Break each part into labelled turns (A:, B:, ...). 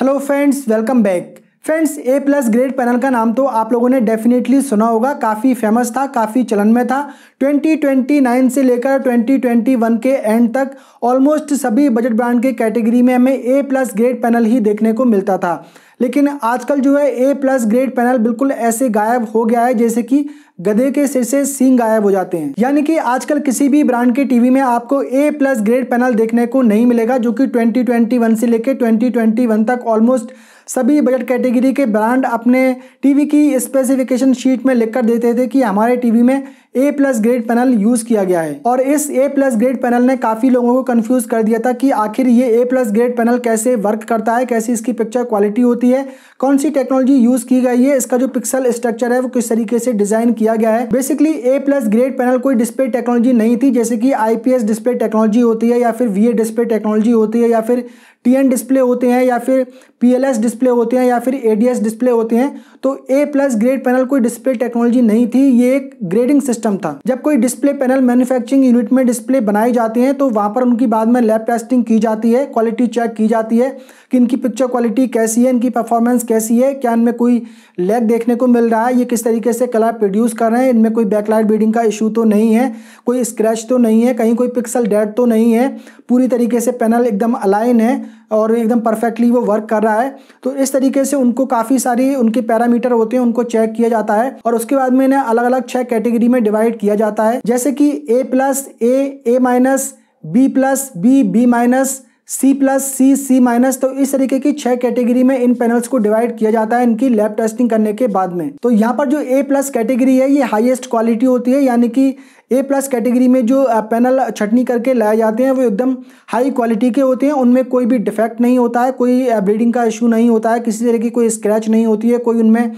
A: Hello friends, welcome back. Friends A plus grade panel का नाम तो आप लोगों ने डेफिनेटली सुना होगा काफ़ी फेमस था काफ़ी चलन में था 2029 से लेकर 2021 के एंड तक ऑलमोस्ट सभी बजट ब्रांड के कैटेगरी में हमें ए प्लस ग्रेड पैनल ही देखने को मिलता था लेकिन आजकल जो है ए प्लस ग्रेड पैनल बिल्कुल ऐसे गायब हो गया है जैसे कि गधे के सिर से सींग गायब हो जाते हैं यानी कि आजकल किसी भी ब्रांड के टीवी में आपको ए प्लस ग्रेड पैनल देखने को नहीं मिलेगा जो कि 2021 से लेकर 2021 तक ऑलमोस्ट सभी बजट कैटेगरी के ब्रांड अपने टीवी की स्पेसिफिकेशन शीट में लिखकर देते थे कि हमारे टीवी में A plus grade panel use किया गया है और इस ए प्लस ग्रेड पैनल ने काफी लोगों को कंफ्यूज कर दिया था कि आखिर ये ए प्लस ग्रेड पैनल कैसे वर्क करता है कैसी इसकी पिक्चर क्वालिटी होती है कौन सी टेक्नोलॉजी यूज की गई है इसका जो पिक्सल स्ट्रक्चर है वो किस तरीके से डिजाइन किया गया है basically A plus grade panel कोई डिस्प्ले टेक्नोलॉजी नहीं थी जैसे कि आईपीएस डिस्प्ले टेक्नोलॉजी होती है या फिर वी डिस्प्ले टेक्नोलॉजी होती है या फिर टी डिस्प्ले होते हैं या फिर पी डिस्प्ले डिस्प्ले होते हैं या फिर एडीएस डिस्प्ले होते हैं तो ए प्लस ग्रेड पैनल कोई डिस्प्ले टेक्नोलॉजी नहीं थी ये एक ग्रेडिंग सिस्टम था जब कोई डिस्प्ले पैनल मैन्युफैक्चरिंग यूनिट में डिस्प्ले बनाई जाती हैं तो वहां पर उनकी बाद में लैब टेस्टिंग की जाती है क्वालिटी चेक की जाती है कि इनकी पिक्चर क्वालिटी कैसी है इनकी परफॉर्मेंस कैसी है क्या इनमें कोई लैग देखने को मिल रहा है ये किस तरीके से कलर प्रोड्यूस कर रहे हैं इनमें कोई बैकलाइट बीडिंग का इशू तो नहीं है कोई स्क्रैच तो नहीं है कहीं कोई पिक्सल डेड तो नहीं है पूरी तरीके से पैनल एकदम अलाइन है और एकदम परफेक्टली वो वर्क कर रहा है तो इस तरीके से उनको काफ़ी सारी उनके पैरामीटर होते हैं उनको चेक किया जाता है और उसके बाद में इन्हें अलग अलग छः कैटेगरी में डिवाइड किया जाता है जैसे कि A plus A A minus B plus B B minus C plus C C minus तो इस तरीके की छह कैटेगरी में इन पैनल्स को डिवाइड किया जाता है इनकी लैब टेस्टिंग करने के बाद में तो यहाँ पर जो ए प्लस कैटेगरी है ये हाईएस्ट क्वालिटी होती है यानी कि ए प्लस कैटेगरी में जो पैनल छटनी करके लाए जाते हैं वो एकदम हाई क्वालिटी के होते हैं उनमें कोई भी डिफेक्ट नहीं होता है कोई ब्लीडिंग का इशू नहीं होता है किसी तरह की कोई स्क्रैच नहीं होती है कोई उनमें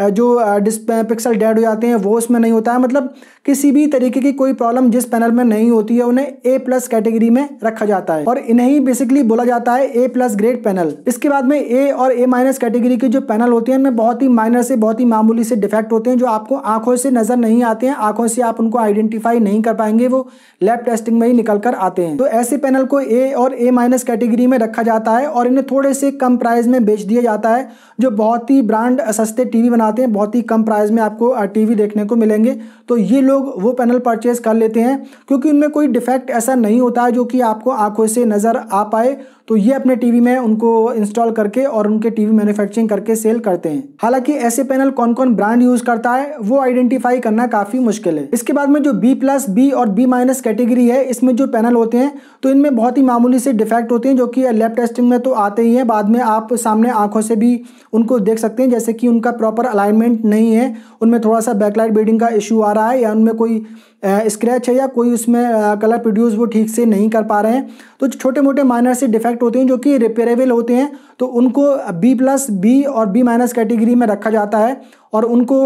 A: जो डिस पिक्सल डेड हो जाते हैं वो उसमें नहीं होता है मतलब किसी भी तरीके की कोई प्रॉब्लम जिस पैनल में नहीं होती है उन्हें ए प्लस कैटेगरी में रखा जाता है और इन्हें बेसिकली बोला जाता है ए प्लस ग्रेड पैनल इसके बाद में ए और ए माइनस कैटेगरी के जो पैनल होते हैं उनमें बहुत ही माइनर से बहुत ही मामूली से डिफेक्ट होते हैं जो आपको आंखों से नजर नहीं आते हैं आंखों से आप उनको आइडेंटिफाई नहीं कर पाएंगे वो लैब टेस्टिंग में ही निकल कर आते हैं तो ऐसे पैनल को ए और ए माइनस कैटेगरी में रखा जाता है और इन्हें थोड़े से कम प्राइस में बेच दिया जाता है जो बहुत ही ब्रांड सस्ते टीवी बना आते हैं बहुत ही कम प्राइस में आपको टीवी देखने को मिलेंगे तो ये लोग वो पैनल परचेज कर लेते हैं क्योंकि उनमें कोई डिफेक्ट ऐसा नहीं होता है जो कि आपको आंखों से नज़र आ पाए तो ये अपने टीवी में उनको इंस्टॉल करके और उनके टीवी मैन्युफैक्चरिंग करके सेल करते हैं हालांकि ऐसे पैनल कौन कौन ब्रांड यूज करता है वो आइडेंटिफाई करना काफी मुश्किल है इसके बाद में जो बी प्लस बी और बी माइनस कैटेगरी है इसमें जो पैनल होते हैं तो इनमें बहुत ही मामूली से डिफेक्ट होते हैं जो कि लेफ्ट टेस्टिंग में तो आते ही हैं बाद में आप सामने आंखों से भी उनको देख सकते हैं जैसे कि उनका प्रॉपर अलाइनमेंट नहीं है उनमें थोड़ा सा बैकलाइट बीडिंग का इशू आ रहा है या उनमें कोई स्क्रैच है या कोई उसमें कलर प्रोड्यूस वो ठीक से नहीं कर पा रहे हैं तो छोटे मोटे माइनर से डिफेक्ट होते हैं जो कि रिपेयरेबल होते हैं तो उनको बी प्लस बी और बी माइनस कैटेगरी में रखा जाता है और उनको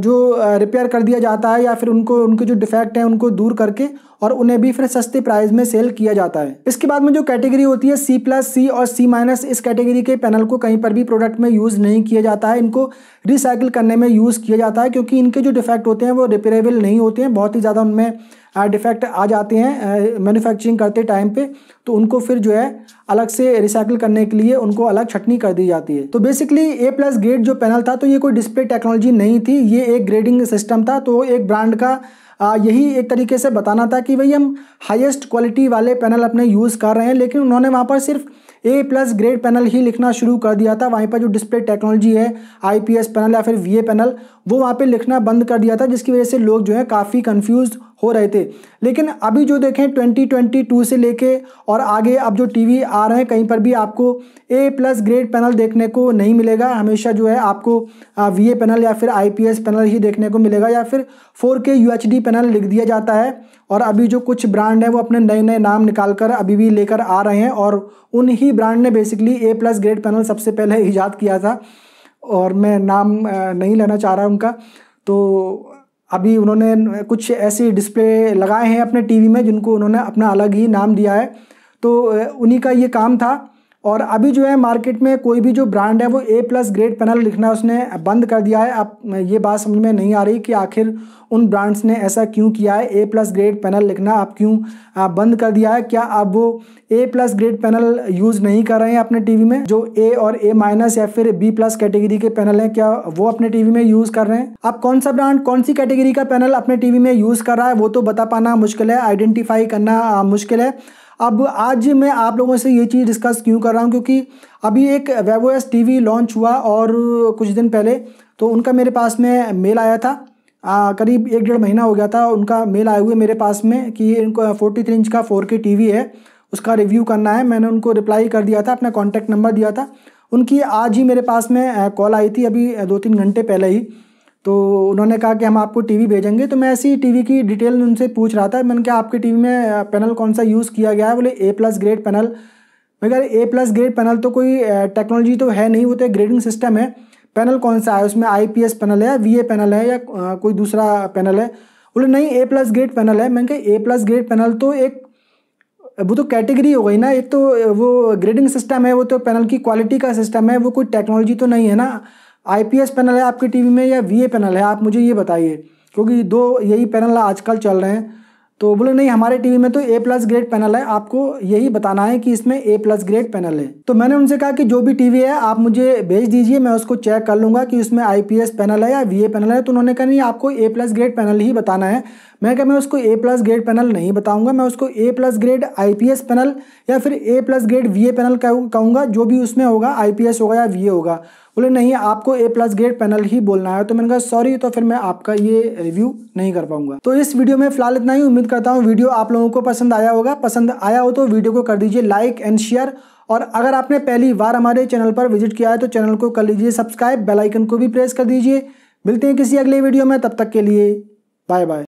A: जो रिपेयर कर दिया जाता है या फिर उनको उनके जो डिफेक्ट हैं उनको दूर करके और उन्हें भी फिर सस्ते प्राइस में सेल किया जाता है इसके बाद में जो कैटेगरी होती है सी प्लस सी और सी माइनस इस कैटेगरी के पैनल को कहीं पर भी प्रोडक्ट में यूज़ नहीं किया जाता है इनको रिसाइकिल करने में यूज़ किया जाता है क्योंकि इनके जो डिफेक्ट होते हैं वो रिपेयरेबल नहीं होते हैं बहुत ही ज़्यादा उनमें डिफेक्ट आ जाते हैं मैन्युफैक्चरिंग करते टाइम पे तो उनको फिर जो है अलग से रिसाइकिल करने के लिए उनको अलग छटनी कर दी जाती है तो बेसिकली ए प्लस ग्रेड जो पैनल था तो ये कोई डिस्प्ले टेक्नोलॉजी नहीं थी ये एक ग्रेडिंग सिस्टम था तो एक ब्रांड का आ, यही एक तरीके से बताना था कि भाई हम हाइस्ट क्वालिटी वाले पैनल अपने यूज़ कर रहे हैं लेकिन उन्होंने वहाँ पर सिर्फ ए प्लस ग्रेड पैनल ही लिखना शुरू कर दिया था वहीं पर जो डिस्प्ले टेक्नोलॉजी है आईपीएस पैनल या फिर वीए पैनल वो वहाँ पे लिखना बंद कर दिया था जिसकी वजह से लोग जो है काफ़ी कंफ्यूज हो रहे थे लेकिन अभी जो देखें 2022 से लेके और आगे अब जो टीवी आ रहे हैं कहीं पर भी आपको ए प्लस ग्रेड पैनल देखने को नहीं मिलेगा हमेशा जो है आपको वी ए पैनल या फिर आई पी एस पैनल ही देखने को मिलेगा या फिर फोर के यू एच डी पैनल लिख दिया जाता है और अभी जो कुछ ब्रांड है वो अपने नए नए नाम निकाल कर अभी भी लेकर आ रहे हैं और ही ब्रांड ने basically A plus grade panel सबसे पहले ईजाद किया था और मैं नाम नहीं लेना चाह रहा उनका तो अभी उन्होंने कुछ ऐसे डिस्प्ले लगाए हैं अपने टीवी में जिनको उन्होंने अपना अलग ही नाम दिया है तो उन्हीं का ये काम था और अभी जो है मार्केट में कोई भी जो ब्रांड है वो ए प्लस ग्रेड पैनल लिखना उसने बंद कर दिया है अब ये बात समझ में नहीं आ रही कि आखिर उन ब्रांड्स ने ऐसा क्यों किया है ए प्लस ग्रेड पैनल लिखना आप क्यों बंद कर दिया है क्या आप वो A plus grade panel use नहीं कर रहे हैं अपने टीवी में जो ए और ए माइनस या फिर बी प्लस कैटेगरी के पैनल हैं क्या वो अपने टीवी में यूज़ कर रहे हैं आप कौन सा ब्रांड कौन सी कैटेगरी का पैनल अपने टीवी में यूज़ कर रहा है वो तो बता पाना मुश्किल है आइडेंटिफाई करना मुश्किल है अब आज मैं आप लोगों से ये चीज़ डिस्कस क्यों कर रहा हूँ क्योंकि अभी एक वेवो एस टी लॉन्च हुआ और कुछ दिन पहले तो उनका मेरे पास में मेल आया था आ, करीब एक डेढ़ महीना हो गया था उनका मेल आए हुए मेरे पास में कि इनको फोर्टी थ्री इंच का फोर के टी है उसका रिव्यू करना है मैंने उनको रिप्लाई कर दिया था अपना कॉन्टैक्ट नंबर दिया था उनकी आज ही मेरे पास में कॉल आई थी अभी दो तीन घंटे पहले ही तो उन्होंने कहा कि हम आपको टीवी भेजेंगे तो मैं ऐसी टीवी की डिटेल उनसे पूछ रहा था मैंने कहा आपके टीवी में पैनल कौन सा यूज़ किया गया है बोले ए प्लस ग्रेड पैनल मैं कह ए प्लस ग्रेड पैनल तो कोई टेक्नोलॉजी तो है नहीं वो तो ग्रेडिंग सिस्टम है पैनल कौन सा है उसमें आई पैनल है वी पैनल है या कोई दूसरा पैनल है बोले नहीं ए प्लस ग्रेड पैनल है मैंने कहा ए प्लस ग्रेड पैनल तो एक वो तो कैटेगरी हो गई ना एक तो वो ग्रेडिंग सिस्टम है वो तो पैनल की क्वालिटी का सिस्टम है वो कोई टेक्नोलॉजी तो नहीं है ना आई पैनल है आपके टीवी में या वी पैनल है आप मुझे ये बताइए क्योंकि दो यही पैनल आजकल चल रहे हैं तो बोले नहीं हमारे टीवी में तो ए प्लस ग्रेड पैनल है आपको यही बताना है कि इसमें ए प्लस ग्रेड पैनल है तो मैंने उनसे कहा कि जो भी टीवी है आप मुझे भेज दीजिए मैं उसको चेक कर लूँगा कि उसमें आईपीएस पैनल है या ए पैनल है तो उन्होंने कहा नहीं आपको ए प्लस ग्रेड पैनल ही बताना है मैं कहा मैं उसको ए प्लस ग्रेड पैनल नहीं बताऊँगा मैं उसको A plus grade I panel या फिर A plus grade V panel कहूँगा जो भी उसमें होगा आई होगा या वी होगा बोले नहीं आपको ए प्लस ग्रेड पैनल ही बोलना है तो मैंने कहा सॉरी तो फिर मैं आपका ये रिव्यू नहीं कर पाऊंगा तो इस वीडियो में फिलहाल इतना ही उम्मीद करता हूँ वीडियो आप लोगों को पसंद आया होगा पसंद आया हो तो वीडियो को कर दीजिए लाइक एंड शेयर और अगर आपने पहली बार हमारे चैनल पर विजिट किया है तो चैनल को कर लीजिए सब्सक्राइब बेलाइकन को भी प्रेस कर दीजिए मिलते हैं किसी अगले वीडियो में तब तक के लिए बाय बाय